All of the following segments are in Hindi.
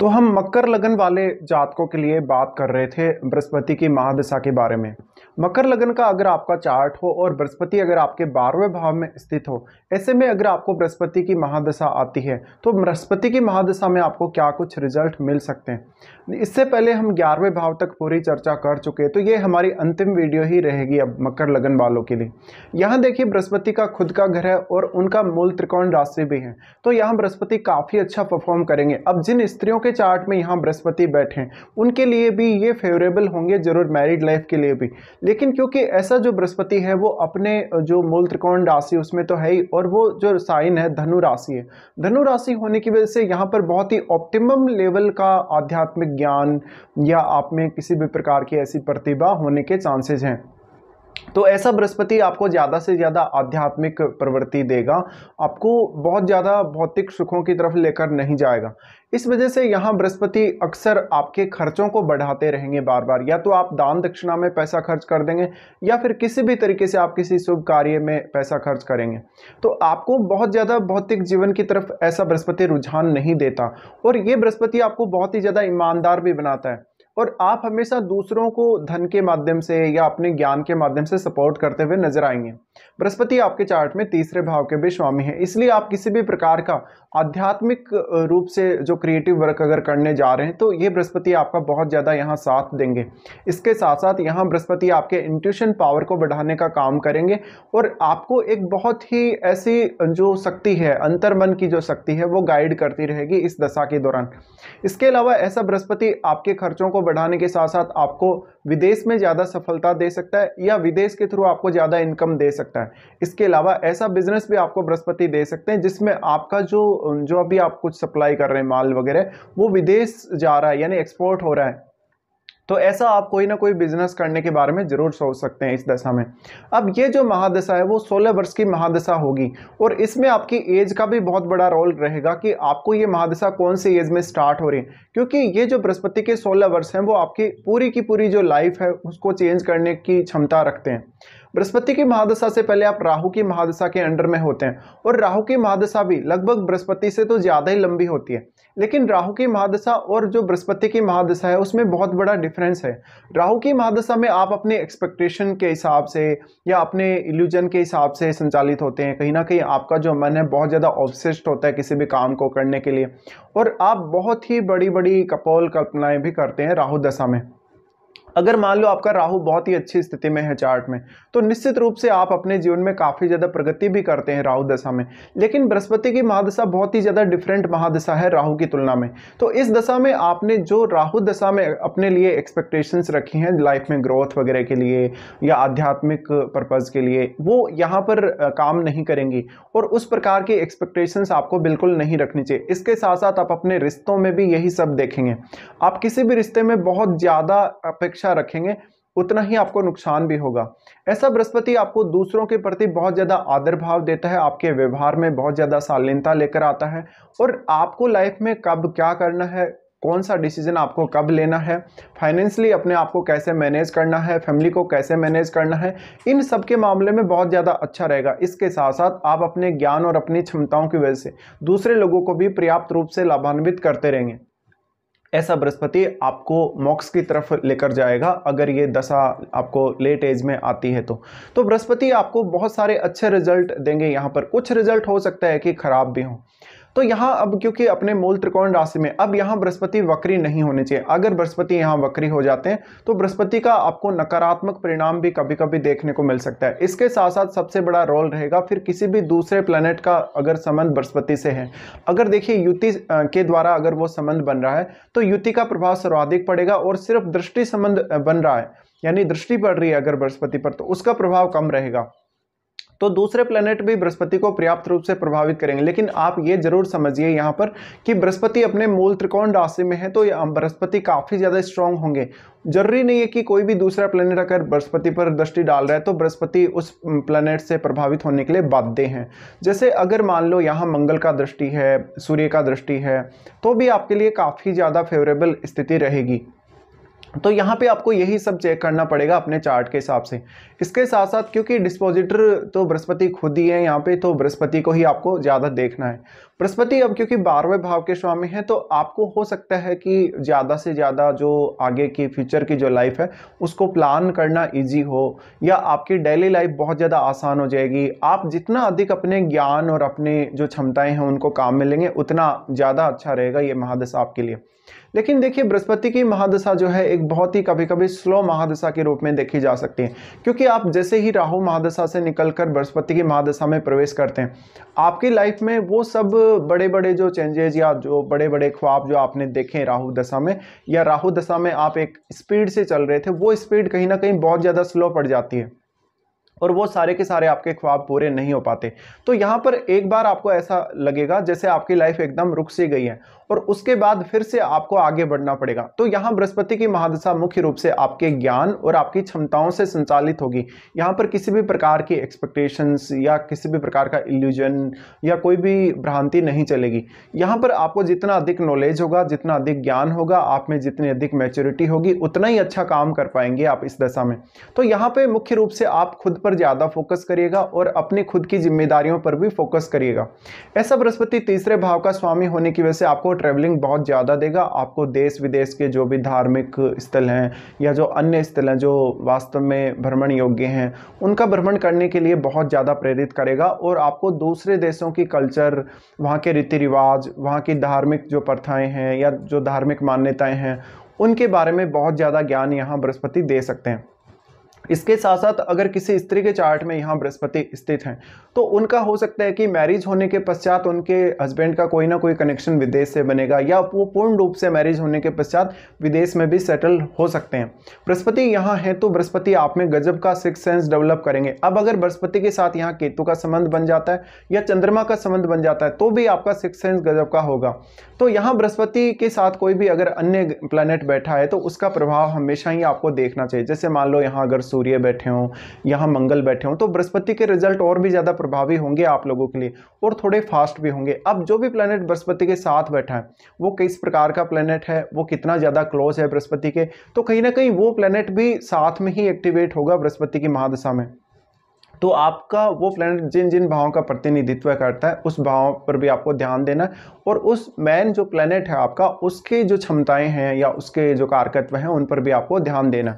तो हम मकर लगन वाले जातकों के लिए बात कर रहे थे बृहस्पति की महादशा के बारे में मकर लगन का अगर आपका चार्ट हो और बृहस्पति अगर आपके बारहवें भाव में स्थित हो ऐसे में अगर आपको बृहस्पति की महादशा आती है तो बृहस्पति की महादशा में आपको क्या कुछ रिजल्ट मिल सकते हैं इससे पहले हम ग्यारहवें भाव तक पूरी चर्चा कर चुके हैं तो ये हमारी अंतिम वीडियो ही रहेगी अब मकर लगन वालों के लिए यहाँ देखिए बृहस्पति का खुद का घर है और उनका मूल त्रिकोण राशि भी है तो यहाँ बृहस्पति काफ़ी अच्छा परफॉर्म करेंगे अब जिन स्त्रियों के चार्ट में यहाँ बृहस्पति बैठे हैं उनके लिए भी ये फेवरेबल होंगे जरूर मैरिड लाइफ के लिए भी लेकिन क्योंकि ऐसा जो बृहस्पति है वो अपने जो मूल त्रिकोण राशि उसमें तो है ही और वो जो साइन है धनु राशि है धनु राशि होने की वजह से यहाँ पर बहुत ही ऑप्टिमम लेवल का आध्यात्मिक ज्ञान या आप में किसी भी प्रकार की ऐसी प्रतिभा होने के चांसेज हैं तो ऐसा बृहस्पति आपको ज़्यादा से ज़्यादा आध्यात्मिक प्रवृत्ति देगा आपको बहुत ज़्यादा भौतिक सुखों की तरफ लेकर नहीं जाएगा इस वजह से यहाँ बृहस्पति अक्सर आपके खर्चों को बढ़ाते रहेंगे बार बार या तो आप दान दक्षिणा में पैसा खर्च कर देंगे या फिर किसी भी तरीके से आप किसी शुभ कार्य में पैसा खर्च करेंगे तो आपको बहुत ज़्यादा भौतिक जीवन की तरफ ऐसा बृहस्पति रुझान नहीं देता और ये बृहस्पति आपको बहुत ही ज़्यादा ईमानदार भी बनाता है और आप हमेशा दूसरों को धन के माध्यम से या अपने ज्ञान के माध्यम से सपोर्ट करते हुए नजर आएंगे बृहस्पति आपके चार्ट में तीसरे भाव के भी स्वामी है इसलिए आप किसी भी प्रकार का आध्यात्मिक रूप से जो क्रिएटिव वर्क अगर करने जा रहे हैं तो ये बृहस्पति आपका बहुत ज़्यादा यहाँ साथ देंगे इसके साथ साथ यहाँ बृहस्पति आपके इंट्यूशन पावर को बढ़ाने का काम करेंगे और आपको एक बहुत ही ऐसी जो शक्ति है अंतर्मन की जो शक्ति है वो गाइड करती रहेगी इस दशा के दौरान इसके अलावा ऐसा बृहस्पति आपके खर्चों को बढ़ाने के साथ साथ आपको विदेश में ज़्यादा सफलता दे सकता है या विदेश के थ्रू आपको ज़्यादा इनकम दे सकता है सकता है इसके अलावा ऐसा बिजनेस भी आपको बृहस्पति दे सकते हैं जिसमें आपका जो जो अभी आप कुछ सप्लाई कर रहे हैं माल वगैरह वो विदेश जा रहा है यानी एक्सपोर्ट हो रहा है तो ऐसा आप कोई ना कोई बिजनेस करने के बारे में जरूर सोच सकते हैं इस दशा में अब ये जो महादशा है वो 16 वर्ष की महादशा होगी और इसमें आपकी एज का भी बहुत बड़ा रोल रहेगा कि आपको ये महादशा कौन से एज में स्टार्ट हो रही है क्योंकि ये जो बृहस्पति के 16 वर्ष हैं वो आपकी पूरी की पूरी जो लाइफ है उसको चेंज करने की क्षमता रखते हैं बृहस्पति की महादशा से पहले आप राहु की महादशा के अंडर में होते हैं और राहु की महादशा भी लगभग बृहस्पति से तो ज़्यादा ही लंबी होती है लेकिन राहु की महादशा और जो बृहस्पति की महादशा है उसमें बहुत बड़ा डिफरेंस है राहु की महादशा में आप अपने एक्सपेक्टेशन के हिसाब से या अपने इल्यूजन के हिसाब से संचालित होते हैं कहीं ना कहीं आपका जो मन है बहुत ज़्यादा ऑब्सेस्ड होता है किसी भी काम को करने के लिए और आप बहुत ही बड़ी बड़ी कपोल कल्पनाएँ भी करते हैं राहु दशा में अगर मान लो आपका राहु बहुत ही अच्छी स्थिति में है चार्ट में तो निश्चित रूप से आप अपने जीवन में काफ़ी ज़्यादा प्रगति भी करते हैं राहु दशा में लेकिन बृहस्पति की महादशा बहुत ही ज़्यादा डिफरेंट महादशा है राहु की तुलना में तो इस दशा में आपने जो राहु दशा में अपने लिए एक्सपेक्टेशंस रखी हैं लाइफ में ग्रोथ वगैरह के लिए या आध्यात्मिक पर्पज़ के लिए वो यहाँ पर काम नहीं करेंगी और उस प्रकार की एक्सपेक्टेशंस आपको बिल्कुल नहीं रखनी चाहिए इसके साथ साथ आप अपने रिश्तों में भी यही सब देखेंगे आप किसी भी रिश्ते में बहुत ज़्यादा अपेक्षा अपेक्षा रखेंगे उतना ही आपको नुकसान भी होगा ऐसा बृहस्पति आपको दूसरों के प्रति बहुत ज़्यादा आदर भाव देता है आपके व्यवहार में बहुत ज़्यादा शालीनता लेकर आता है और आपको लाइफ में कब क्या करना है कौन सा डिसीजन आपको कब लेना है फाइनेंशली अपने आप को कैसे मैनेज करना है फैमिली को कैसे मैनेज करना है इन सब के मामले में बहुत ज़्यादा अच्छा रहेगा इसके साथ साथ आप अपने ज्ञान और अपनी क्षमताओं की वजह से दूसरे लोगों को भी पर्याप्त रूप से लाभान्वित करते रहेंगे ऐसा बृहस्पति आपको मोक्ष की तरफ लेकर जाएगा अगर ये दशा आपको लेट एज में आती है तो तो बृहस्पति आपको बहुत सारे अच्छे रिजल्ट देंगे यहाँ पर कुछ रिजल्ट हो सकता है कि खराब भी हों तो यहाँ अब क्योंकि अपने मूल त्रिकोण राशि में अब यहाँ बृहस्पति वक्री नहीं होने चाहिए अगर बृहस्पति यहाँ वक्री हो जाते हैं तो बृहस्पति का आपको नकारात्मक परिणाम भी कभी कभी देखने को मिल सकता है इसके साथ साथ सबसे बड़ा रोल रहेगा फिर किसी भी दूसरे प्लेनेट का अगर संबंध बृहस्पति से है अगर देखिए युति के द्वारा अगर वो संबंध बन रहा है तो युति का प्रभाव सर्वाधिक पड़ेगा और सिर्फ दृष्टि संबंध बन रहा है यानी दृष्टि पड़ रही है अगर बृहस्पति पर तो उसका प्रभाव कम रहेगा तो दूसरे प्लेनेट भी बृहस्पति को पर्याप्त रूप से प्रभावित करेंगे लेकिन आप ये जरूर समझिए यहाँ पर कि बृहस्पति अपने मूल त्रिकोण राशि में है तो बृहस्पति काफ़ी ज़्यादा स्ट्रांग होंगे जरूरी नहीं है कि कोई भी दूसरा प्लेनेट अगर बृहस्पति पर दृष्टि डाल रहा है तो बृहस्पति उस प्लेनेट से प्रभावित होने के लिए बाध्य हैं जैसे अगर मान लो यहाँ मंगल का दृष्टि है सूर्य का दृष्टि है तो भी आपके लिए काफ़ी ज़्यादा फेवरेबल स्थिति रहेगी तो यहाँ पे आपको यही सब चेक करना पड़ेगा अपने चार्ट के हिसाब से इसके साथ साथ क्योंकि डिस्पोजिटर तो बृहस्पति खुद ही है यहाँ पे तो बृहस्पति को ही आपको ज़्यादा देखना है बृहस्पति अब क्योंकि बारहवें भाव के स्वामी हैं तो आपको हो सकता है कि ज़्यादा से ज़्यादा जो आगे की फ्यूचर की जो लाइफ है उसको प्लान करना ईजी हो या आपकी डेली लाइफ बहुत ज़्यादा आसान हो जाएगी आप जितना अधिक अपने ज्ञान और अपने जो क्षमताएँ हैं उनको काम में लेंगे उतना ज़्यादा अच्छा रहेगा ये महादशा आपके लिए लेकिन देखिए बृहस्पति की महादशा जो है एक बहुत ही कभी कभी स्लो महादशा के रूप में देखी जा सकती है क्योंकि कि आप जैसे ही राहु महादशा से निकलकर बृहस्पति की महादशा में प्रवेश करते हैं आपकी लाइफ में वो सब बड़े बड़े जो चेंजेज या जो बड़े बड़े ख्वाब जो आपने देखे राहु दशा में या राहु दशा में आप एक स्पीड से चल रहे थे वो स्पीड कहीं ना कहीं बहुत ज़्यादा स्लो पड़ जाती है और वो सारे के सारे आपके ख्वाब पूरे नहीं हो पाते तो यहाँ पर एक बार आपको ऐसा लगेगा जैसे आपकी लाइफ एकदम रुक सी गई है और उसके बाद फिर से आपको आगे बढ़ना पड़ेगा तो यहाँ बृहस्पति की महादशा मुख्य रूप से आपके ज्ञान और आपकी क्षमताओं से संचालित होगी यहाँ पर किसी भी प्रकार की एक्सपेक्टेशंस या किसी भी प्रकार का इल्यूजन या कोई भी भ्रांति नहीं चलेगी यहाँ पर आपको जितना अधिक नॉलेज होगा जितना अधिक ज्ञान होगा आप में जितनी अधिक मेच्योरिटी होगी उतना ही अच्छा काम कर पाएंगे आप इस दशा में तो यहाँ पर मुख्य रूप से आप खुद पर ज़्यादा फोकस करिएगा और अपनी खुद की जिम्मेदारियों पर भी फोकस करिएगा ऐसा बृहस्पति तीसरे भाव का स्वामी होने की वजह से आपको ट्रैवलिंग बहुत ज़्यादा देगा आपको देश विदेश के जो भी धार्मिक स्थल हैं या जो अन्य स्थल हैं जो वास्तव में भ्रमण योग्य हैं उनका भ्रमण करने के लिए बहुत ज़्यादा प्रेरित करेगा और आपको दूसरे देशों की कल्चर वहाँ के रीति रिवाज वहाँ की धार्मिक जो प्रथाएँ हैं या जो धार्मिक मान्यताएँ हैं उनके बारे में बहुत ज़्यादा ज्ञान यहाँ बृहस्पति दे सकते हैं इसके साथ साथ अगर किसी स्त्री के चार्ट में यहाँ बृहस्पति स्थित हैं तो उनका हो सकता है कि मैरिज होने के पश्चात उनके हस्बैंड का कोई ना कोई कनेक्शन विदेश से बनेगा या वो पूर्ण रूप से मैरिज होने के पश्चात विदेश में भी सेटल हो सकते हैं बृहस्पति यहाँ है तो बृहस्पति आप में गजब का सिक्स सेंस डेवलप करेंगे अब अगर बृहस्पति के साथ यहाँ केतु का संबंध बन जाता है या चंद्रमा का संबंध बन जाता है तो भी आपका सिक्स सेंस गजब का होगा तो यहाँ बृहस्पति के साथ कोई भी अगर अन्य प्लानट बैठा है तो उसका प्रभाव हमेशा ही आपको देखना चाहिए जैसे मान लो यहाँ अगर सूर्य बैठे हों यहाँ मंगल बैठे हों तो बृहस्पति के रिजल्ट और भी ज़्यादा प्रभावी होंगे आप लोगों के लिए और थोड़े फास्ट भी होंगे अब जो भी प्लानट बृहस्पति के साथ बैठा है वो किस प्रकार का प्लानट है वो कितना ज़्यादा क्लोज है बृहस्पति के तो कहीं ना कहीं वो प्लानट भी साथ में ही एक्टिवेट होगा बृहस्पति की महादशा में तो आपका वो प्लानट जिन जिन भावों का प्रतिनिधित्व करता है उस भावों पर भी आपको ध्यान देना है और उस मैन जो प्लैनेट है आपका उसके जो क्षमताएं हैं या उसके जो कारकत्व हैं उन पर भी आपको ध्यान देना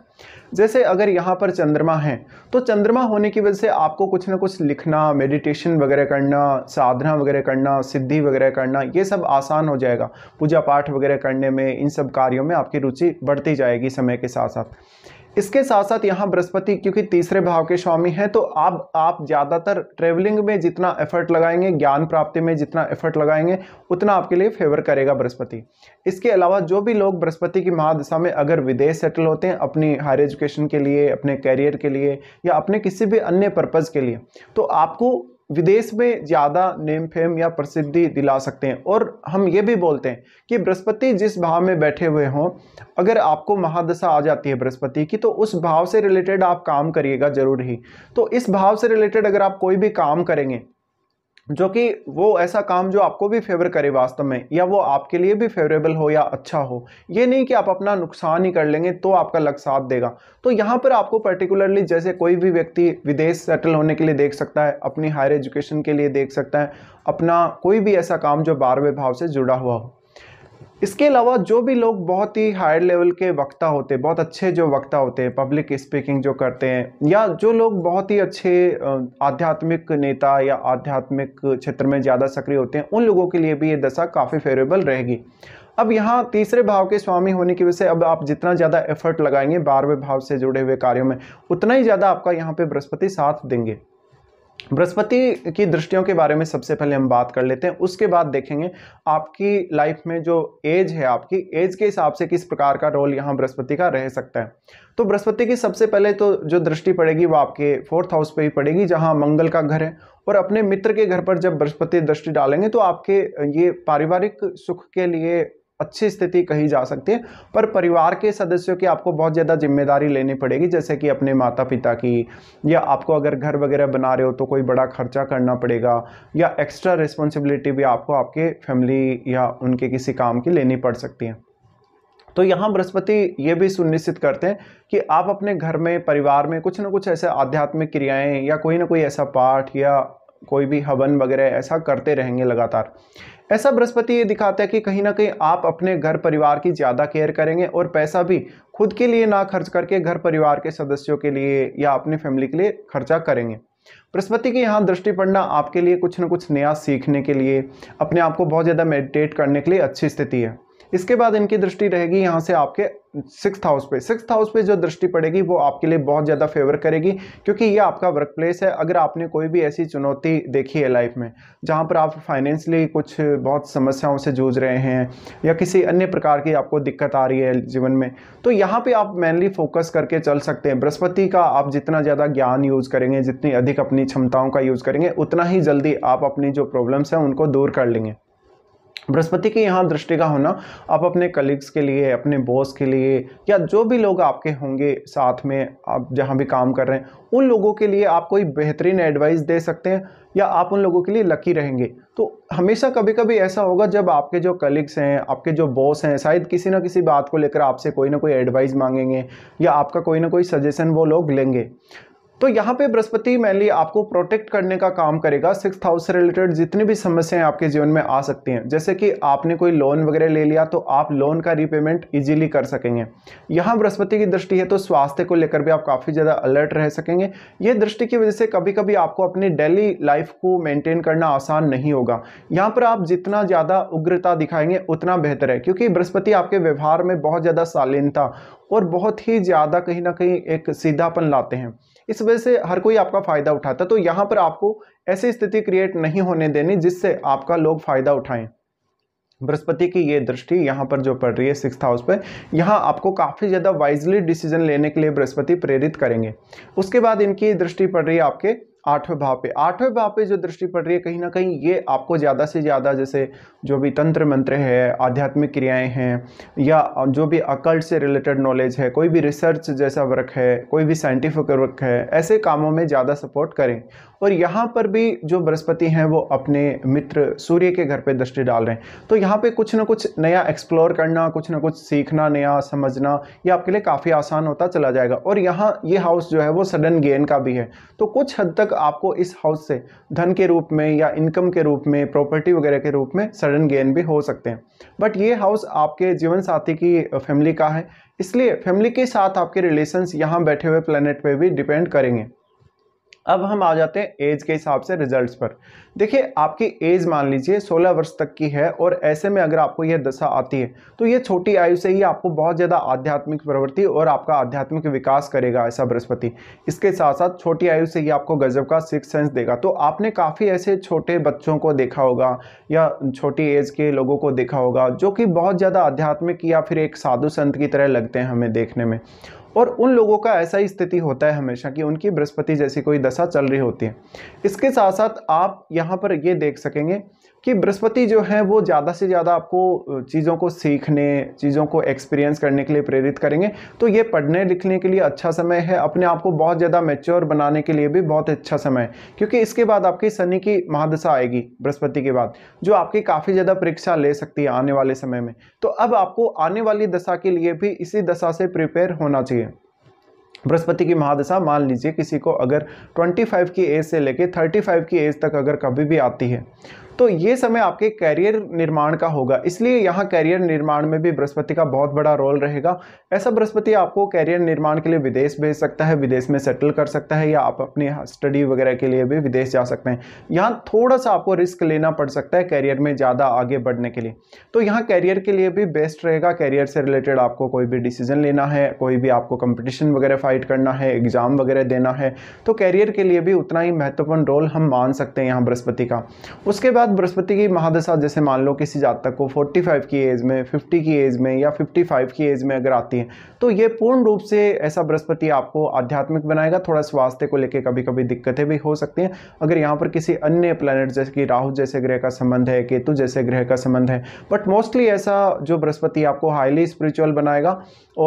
जैसे अगर यहाँ पर चंद्रमा है तो चंद्रमा होने की वजह से आपको कुछ ना कुछ लिखना मेडिटेशन वगैरह करना साधना वगैरह करना सिद्धि वगैरह करना ये सब आसान हो जाएगा पूजा पाठ वगैरह करने में इन सब कार्यों में आपकी रुचि बढ़ती जाएगी समय के साथ साथ इसके साथ साथ यहाँ बृहस्पति क्योंकि तीसरे भाव के स्वामी हैं तो आप आप ज़्यादातर ट्रेवलिंग में जितना एफर्ट लगाएंगे ज्ञान प्राप्ति में जितना एफर्ट लगाएंगे उतना आपके लिए फेवर करेगा बृहस्पति इसके अलावा जो भी लोग बृहस्पति की महादशा में अगर विदेश सेटल होते हैं अपनी हायर एजुकेशन के लिए अपने कैरियर के लिए या अपने किसी भी अन्य पर्पज़ के लिए तो आपको विदेश में ज़्यादा नेम फेम या प्रसिद्धि दिला सकते हैं और हम ये भी बोलते हैं कि बृहस्पति जिस भाव में बैठे हुए हों अगर आपको महादशा आ जाती है बृहस्पति की तो उस भाव से रिलेटेड आप काम करिएगा जरूर ही तो इस भाव से रिलेटेड अगर आप कोई भी काम करेंगे जो कि वो ऐसा काम जो आपको भी फेवर करे वास्तव में या वो आपके लिए भी फेवरेबल हो या अच्छा हो ये नहीं कि आप अपना नुकसान ही कर लेंगे तो आपका लग साथ देगा तो यहाँ पर आपको पर्टिकुलरली जैसे कोई भी व्यक्ति विदेश सेटल होने के लिए देख सकता है अपनी हायर एजुकेशन के लिए देख सकता है अपना कोई भी ऐसा काम जो बारहवें भाव से जुड़ा हुआ हो इसके अलावा जो भी लोग बहुत ही हायर लेवल के वक्ता होते हैं बहुत अच्छे जो वक्ता होते हैं पब्लिक स्पीकिंग जो करते हैं या जो लोग बहुत ही अच्छे आध्यात्मिक नेता या आध्यात्मिक क्षेत्र में ज़्यादा सक्रिय होते हैं उन लोगों के लिए भी ये दशा काफ़ी फेवरेबल रहेगी अब यहाँ तीसरे भाव के स्वामी होने की वजह से अब आप जितना ज़्यादा एफर्ट लगाएंगे बारहवें भाव से जुड़े हुए कार्यों में उतना ही ज़्यादा आपका यहाँ पर बृहस्पति साथ देंगे बृहस्पति की दृष्टियों के बारे में सबसे पहले हम बात कर लेते हैं उसके बाद देखेंगे आपकी लाइफ में जो एज है आपकी एज के हिसाब से किस प्रकार का रोल यहाँ बृहस्पति का रह सकता है तो बृहस्पति की सबसे पहले तो जो दृष्टि पड़ेगी वो आपके फोर्थ हाउस पे ही पड़ेगी जहाँ मंगल का घर है और अपने मित्र के घर पर जब बृहस्पति दृष्टि डालेंगे तो आपके ये पारिवारिक सुख के लिए अच्छी स्थिति कही जा सकती है पर परिवार के सदस्यों की आपको बहुत ज़्यादा जिम्मेदारी लेनी पड़ेगी जैसे कि अपने माता पिता की या आपको अगर घर वगैरह बना रहे हो तो कोई बड़ा खर्चा करना पड़ेगा या एक्स्ट्रा रिस्पॉन्सिबिलिटी भी आपको आपके फैमिली या उनके किसी काम की लेनी पड़ सकती है तो यहाँ बृहस्पति ये भी सुनिश्चित करते हैं कि आप अपने घर में परिवार में कुछ ना कुछ ऐसे आध्यात्मिक क्रियाएं या कोई ना कोई ऐसा पाठ या कोई भी हवन वगैरह ऐसा करते रहेंगे लगातार ऐसा बृहस्पति ये दिखाता है कि कहीं ना कहीं आप अपने घर परिवार की ज़्यादा केयर करेंगे और पैसा भी खुद के लिए ना खर्च करके घर परिवार के सदस्यों के लिए या अपने फैमिली के लिए खर्चा करेंगे बृहस्पति की यहाँ दृष्टि पड़ना आपके लिए कुछ ना कुछ नया सीखने के लिए अपने आप को बहुत ज़्यादा मेडिटेट करने के लिए अच्छी स्थिति है इसके बाद इनकी दृष्टि रहेगी यहाँ से आपके सिक्स हाउस पे सिक्स हाउस पे जो दृष्टि पड़ेगी वो आपके लिए बहुत ज़्यादा फेवर करेगी क्योंकि ये आपका वर्क प्लेस है अगर आपने कोई भी ऐसी चुनौती देखी है लाइफ में जहाँ पर आप फाइनेंशली कुछ बहुत समस्याओं से जूझ रहे हैं या किसी अन्य प्रकार की आपको दिक्कत आ रही है जीवन में तो यहाँ पर आप मेनली फोकस करके चल सकते हैं बृहस्पति का आप जितना ज़्यादा ज्ञान यूज़ करेंगे जितनी अधिक अपनी क्षमताओं का यूज़ करेंगे उतना ही जल्दी आप अपनी जो प्रॉब्लम्स हैं उनको दूर कर लेंगे बृहस्पति के यहाँ दृष्टि का होना आप अपने कलीग्स के लिए अपने बॉस के लिए या जो भी लोग आपके होंगे साथ में आप जहाँ भी काम कर रहे हैं उन लोगों के लिए आप कोई बेहतरीन एडवाइस दे सकते हैं या आप उन लोगों के लिए लकी रहेंगे तो हमेशा कभी कभी ऐसा होगा जब आपके जो कलीग्स हैं आपके जो बॉस हैं शायद किसी ना किसी बात को लेकर आपसे कोई ना कोई एडवाइस मांगेंगे या आपका कोई ना कोई सजेशन वो लोग लेंगे तो यहाँ पे बृहस्पति मेनली आपको प्रोटेक्ट करने का काम करेगा सिक्स हाउस से रिलेटेड जितनी भी समस्याएं आपके जीवन में आ सकती हैं जैसे कि आपने कोई लोन वगैरह ले लिया तो आप लोन का रीपेमेंट इजीली कर सकेंगे यहाँ बृहस्पति की दृष्टि है तो स्वास्थ्य को लेकर भी आप काफ़ी ज़्यादा अलर्ट रह सकेंगे ये दृष्टि की वजह से कभी कभी आपको अपनी डेली लाइफ को मेनटेन करना आसान नहीं होगा यहाँ पर आप जितना ज़्यादा उग्रता दिखाएंगे उतना बेहतर है क्योंकि बृहस्पति आपके व्यवहार में बहुत ज़्यादा शालीनता और बहुत ही ज़्यादा कहीं ना कहीं एक सीधापन लाते हैं इस वजह से हर कोई आपका फ़ायदा उठाता तो यहां पर आपको ऐसी स्थिति क्रिएट नहीं होने देनी जिससे आपका लोग फ़ायदा उठाएं बृहस्पति की ये दृष्टि यहाँ पर जो पड़ रही है सिक्स हाउस पर यहाँ आपको काफ़ी ज़्यादा वाइजली डिसीजन लेने के लिए बृहस्पति प्रेरित करेंगे उसके बाद इनकी दृष्टि पड़ रही है आपके आठवें भाव पे आठवें भाव पे जो दृष्टि पड़ रही है कहीं ना कहीं ये आपको ज़्यादा से ज़्यादा जैसे जो भी तंत्र मंत्र है आध्यात्मिक क्रियाएं हैं या जो भी अकल्ट से रिलेटेड नॉलेज है कोई भी रिसर्च जैसा वर्क है कोई भी साइंटिफिक वर्क है ऐसे कामों में ज़्यादा सपोर्ट करें और यहाँ पर भी जो बृहस्पति हैं वो अपने मित्र सूर्य के घर पर दृष्टि डाल रहे हैं तो यहाँ पर कुछ ना कुछ नया एक्सप्लोर करना कुछ ना कुछ सीखना नया समझना ये आपके लिए काफ़ी आसान होता चला जाएगा और यहाँ ये हाउस जो है वो सडन गेन का भी है तो कुछ हद तक तक आपको इस हाउस से धन के रूप में या इनकम के रूप में प्रॉपर्टी वगैरह के रूप में सडन गेन भी हो सकते हैं बट ये हाउस आपके जीवन साथी की फैमिली का है इसलिए फैमिली के साथ आपके रिलेशंस यहाँ बैठे हुए प्लानट पे भी डिपेंड करेंगे अब हम आ जाते हैं एज के हिसाब से रिजल्ट्स पर देखिए आपकी एज मान लीजिए 16 वर्ष तक की है और ऐसे में अगर आपको यह दशा आती है तो ये छोटी आयु से ही आपको बहुत ज़्यादा आध्यात्मिक प्रवृत्ति और आपका आध्यात्मिक विकास करेगा ऐसा बृहस्पति इसके साथ साथ छोटी आयु से ही आपको गजब का सिक्स सेंस देगा तो आपने काफ़ी ऐसे छोटे बच्चों को देखा होगा या छोटी एज के लोगों को देखा होगा जो कि बहुत ज़्यादा आध्यात्मिक या फिर एक साधु संत की तरह लगते हैं हमें देखने में और उन लोगों का ऐसा ही स्थिति होता है हमेशा कि उनकी बृहस्पति जैसी कोई दशा चल रही होती है इसके साथ साथ आप यहाँ पर ये देख सकेंगे कि बृहस्पति जो है वो ज़्यादा से ज़्यादा आपको चीज़ों को सीखने चीज़ों को एक्सपीरियंस करने के लिए प्रेरित करेंगे तो ये पढ़ने लिखने के लिए अच्छा समय है अपने आप को बहुत ज़्यादा मेच्योर बनाने के लिए भी बहुत अच्छा समय है क्योंकि इसके बाद आपकी शनि की महादशा आएगी बृहस्पति के बाद जो आपकी काफ़ी ज़्यादा परीक्षा ले सकती है आने वाले समय में तो अब आपको आने वाली दशा के लिए भी इसी दशा से प्रिपेयर होना चाहिए बृहस्पति की महादशा मान लीजिए किसी को अगर 25 की एज से लेके 35 की एज तक अगर कभी भी आती है तो ये समय आपके कैरियर निर्माण का होगा इसलिए यहाँ कैरियर निर्माण में भी बृहस्पति का बहुत बड़ा रोल रहेगा ऐसा बृहस्पति आपको कैरियर निर्माण के लिए विदेश भेज सकता है विदेश में सेटल कर सकता है या आप अपनी स्टडी वगैरह के लिए भी विदेश जा सकते हैं यहाँ थोड़ा सा आपको रिस्क लेना पड़ सकता है कैरियर में ज़्यादा आगे बढ़ने के लिए तो यहाँ कैरियर के लिए भी बेस्ट रहेगा कैरियर से रिलेटेड आपको कोई भी डिसीजन लेना है कोई भी आपको कंपटीशन वगैरह फाइट करना है एग्ज़ाम वगैरह देना है तो कैरियर के लिए भी उतना ही महत्वपूर्ण रोल हम मान सकते हैं यहाँ बृहस्पति का उसके बाद साथ बृहस्पति की महादशा जैसे मान लो किसी जातक को 45 की एज में 50 की एज में या 55 की एज में अगर आती है तो ये पूर्ण रूप से ऐसा बृहस्पति आपको आध्यात्मिक बनाएगा थोड़ा स्वास्थ्य को लेकर कभी कभी दिक्कतें भी हो सकती हैं अगर यहाँ पर किसी अन्य प्लानट जैसे कि राहु जैसे ग्रह का संबंध है केतु जैसे ग्रह का संबंध है बट मोस्टली ऐसा जो बृहस्पति आपको हाईली स्पिरिचुअल बनाएगा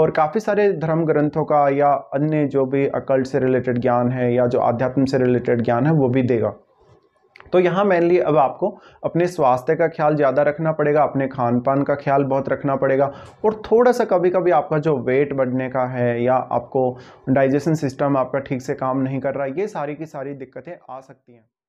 और काफ़ी सारे धर्म ग्रंथों का या अन्य जो भी अकल्ट से रिलेटेड ज्ञान है या जो आध्यात्म से रिलेटेड ज्ञान है वो भी देगा तो यहाँ मेनली अब आपको अपने स्वास्थ्य का ख्याल ज़्यादा रखना पड़ेगा अपने खान पान का ख्याल बहुत रखना पड़ेगा और थोड़ा सा कभी कभी आपका जो वेट बढ़ने का है या आपको डाइजेशन सिस्टम आपका ठीक से काम नहीं कर रहा ये सारी की सारी दिक्कतें आ सकती हैं